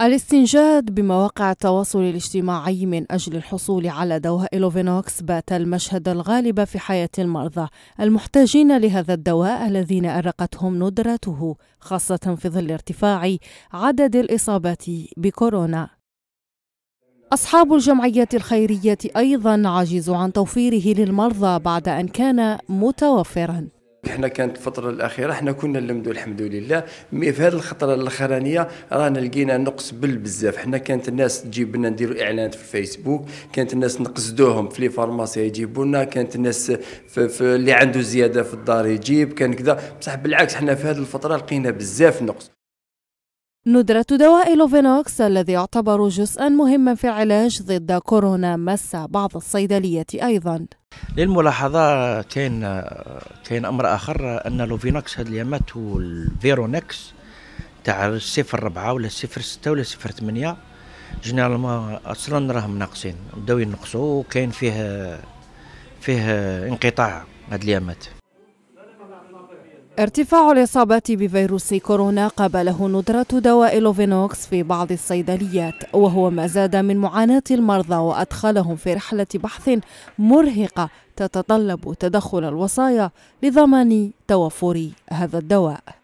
الاستنجاد بمواقع التواصل الاجتماعي من أجل الحصول على دواء إلوفينوكس بات المشهد الغالب في حياة المرضى المحتاجين لهذا الدواء الذين أرقتهم ندرته خاصة في ظل ارتفاع عدد الإصابات بكورونا أصحاب الجمعية الخيرية أيضا عجزوا عن توفيره للمرضى بعد أن كان متوفرا حنا كانت الفتره الاخيره حنا كنا نلمدوا الحمد لله مي في هذه الخطره الاخرانيه رانا لقينا نقص بالبزاف حنا كانت الناس تجيب لنا نديروا اعلانات في الفيسبوك كانت الناس نقصدوهم في لي فارماسي يجيبوا لنا كانت الناس في, في اللي عنده زياده في الدار يجيب كان كذا بصح بالعكس حنا في هذه الفتره لقينا بزاف نقص ندرة دواء لوفينوكس الذي يعتبر جزءا مهما في العلاج ضد كورونا مس بعض الصيدلية أيضا للملاحظة كاين كاين أمر آخر أن لوفينوكس هاد اليامات والفيرونكس تاع السفر ربعة ولا صفر ستة ولا صفر ثمانية ما أصلا راهم ناقصين بداو ينقصوا وكاين فيه فيه انقطاع هاد اليامات ارتفاع الإصابات بفيروس كورونا قابله ندرة دواء لوفينوكس في بعض الصيدليات وهو ما زاد من معاناة المرضى وأدخلهم في رحلة بحث مرهقة تتطلب تدخل الوصايا لضمان توفر هذا الدواء